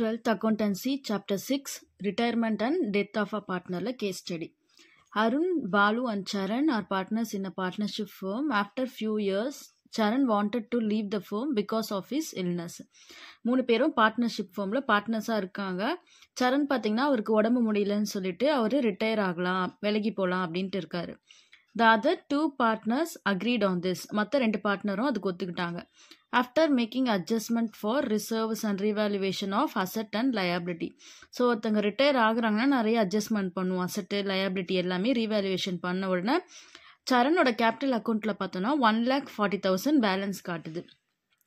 twelfth accountancy chapter six retirement and death of a பார்ட்னரில் case study Arun Balu and Charan are partners in a partnership firm after few years Charan wanted to leave the firm because of his illness மூணு பேரும் partnership ஃபேமில் பார்ட்னர்ஸாக இருக்காங்க சரண் பார்த்தீங்கன்னா அவருக்கு உடம்பு முடியலன்னு சொல்லிட்டு அவர் retire ஆகலாம் விலகி போகலாம் அப்படின்ட்டு இருக்காரு the other two partners agreed on this மற்ற ரெண்டு பார்ட்னரும் அதுக்கு ஒத்துக்கிட்டாங்க after making adjustment for reserves and revaluation of asset and liability so ஒருத்தங்க ரிட்டையர் ஆகுறாங்கன்னா நிறைய அட்ஜஸ்ட்மெண்ட் பண்ணுவோம் அசட்டு லயபிலிட்டி எல்லாமே ரீவேல்யூவேஷன் பண்ண உடனே சரணோட கேபிட்டல் அக்கௌண்ட்டில் பார்த்தோன்னா one lakh forty thousand balance காட்டுது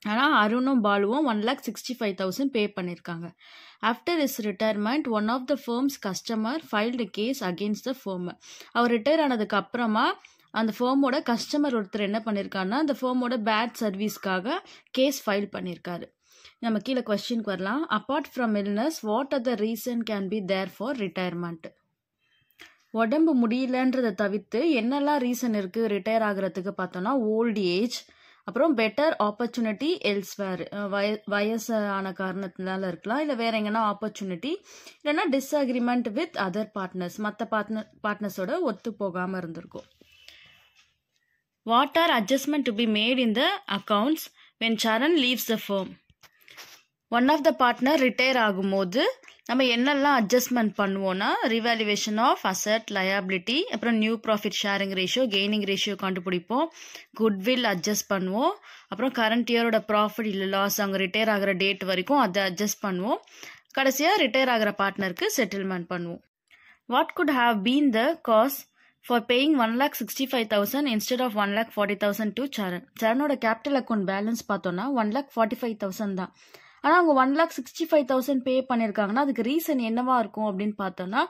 ஆனால் அருணும் பாலுவும் one lakh sixty five thousand pay பண்ணியிருக்காங்க after his retirement one of the firm's customer filed case against the firm அவர் ரிட்டையர் ஆனதுக்கு அப்புறமா அந்த ஃபேர்மோட கஸ்டமர் ஒருத்தர் என்ன பண்ணியிருக்காருன்னா அந்த ஃபேர்மோட பேட் சர்வீஸ்க்காக கேஸ் ஃபைல் பண்ணியிருக்காரு நம்ம கீழே கொஸ்டின் வரலாம் apart from illness what are the reason can be there for retirement உடம்பு முடியலன்றதை தவிர்த்து என்னெல்லாம் ரீசன் இருக்குது ரிட்டையர் ஆகிறதுக்கு பார்த்தோன்னா ஓல்டு ஏஜ் அப்புறம் பெட்டர் ஆப்பர்ச்சுனிட்டி எல்ஸ்வேர் வய வயசான காரணத்தினால இருக்கலாம் இல்லை வேற எங்கன்னா ஆப்பர்ச்சுனிட்டி இல்லைன்னா டிஸ்அக்ரிமெண்ட் வித் அதர் பார்ட்னர்ஸ் மற்ற பார்ட்னர் பார்ட்னர்ஸோட ஒத்து போகாமல் இருந்திருக்கும் what are adjustment to be made in the accounts when Charan leaves the firm one of the partner retire ஆகும்போது நம்ம என்னெல்லாம் அட்ஜஸ்ட்மெண்ட் பண்ணுவோம்னா ரிவால்யூவேஷன் ஆஃப் அசட் லயபிலிட்டி அப்புறம் new profit sharing ratio gaining ratio கண்டுபிடிப்போம் குட்வில் அட்ஜஸ்ட் பண்ணுவோம் அப்புறம் current இயரோட profit இல்லை லாஸ் அவங்க ரிட்டையர் ஆகிற டேட் வரைக்கும் அதை அட்ஜஸ்ட் பண்ணுவோம் கடைசியாக ரிட்டையர் ஆகிற பார்ட்னருக்கு செட்டில்மெண்ட் பண்ணுவோம் what could have been the cause for paying one lakh sixty five thousand instead of one lakh forty thousand to Charan சரணோட கேபிட்டல் அக்கௌண்ட் பேலன்ஸ் பார்த்தோன்னா one lakh forty five thousand தான் ஆனால் அவங்க one lakh sixty five thousand pay பண்ணியிருக்காங்கன்னா அதுக்கு reason என்னவா இருக்கும் அப்படின்னு பார்த்தோம்னா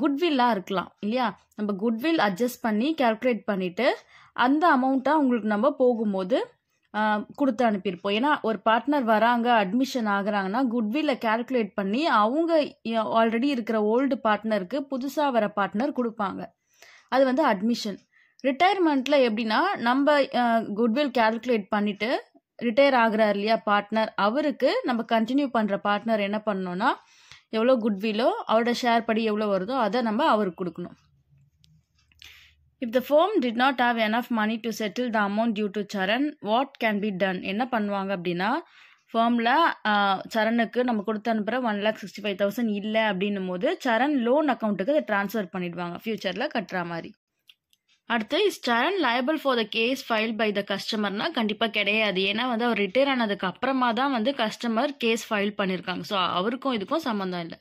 குட்வில்லாக இருக்கலாம் இல்லையா நம்ம குட்வில் அட்ஜஸ்ட் பண்ணி கேல்குலேட் பண்ணிவிட்டு அந்த அமௌண்ட்டாக அவங்களுக்கு நம்ம போகும்போது கொடுத்து அனுப்பியிருப்போம் ஏன்னா ஒரு பார்ட்னர் வராங்க அட்மிஷன் ஆகுறாங்கன்னா குட்வில்ல கேல்குலேட் பண்ணி அவங்க ஆல்ரெடி இருக்கிற ஓல்டு பார்ட்னருக்கு புதுசாக வர பார்ட்னர் கொடுப்பாங்க அது வந்து அட்மிஷன் ரிட்டையர்மெண்ட்டில் எப்படின்னா நம்ம குட்வில் கேல்குலேட் பண்ணிவிட்டு ரிட்டையர் ஆகிறார் இல்லையா பார்ட்னர் அவருக்கு நம்ம கண்டினியூ பண்ணுற பார்ட்னர் என்ன பண்ணோன்னா எவ்வளோ குட்வில்லோ அவரோட ஷேர் படி எவ்வளோ வருதோ அதை நம்ம அவருக்கு கொடுக்கணும் if the firm did not have enough money to settle the amount due to Charan what can be done என்ன பண்ணுவாங்க அப்படின்னா ஃபார்மில் சரணுக்கு நம்ம கொடுத்து அனுப்புற one lakh sixty five thousand இல்லை அப்படின்னும் போது சரண் லோன் அக்கௌண்ட்டுக்கு அதை ட்ரான்ஸ்ஃபர் பண்ணிவிடுவாங்க ஃப்யூச்சரில் கட்டுற மாதிரி அடுத்து is Charan liable for the case file by the கஸ்டமர்னால் கண்டிப்பாக கிடையாது ஏன்னா வந்து அவர் ரிட்டையர் ஆனதுக்கு அப்புறமா தான் வந்து கஸ்டமர் கேஸ் ஃபைல் பண்ணியிருக்காங்க ஸோ அவருக்கும் இதுக்கும் சம்மந்தம் இல்லை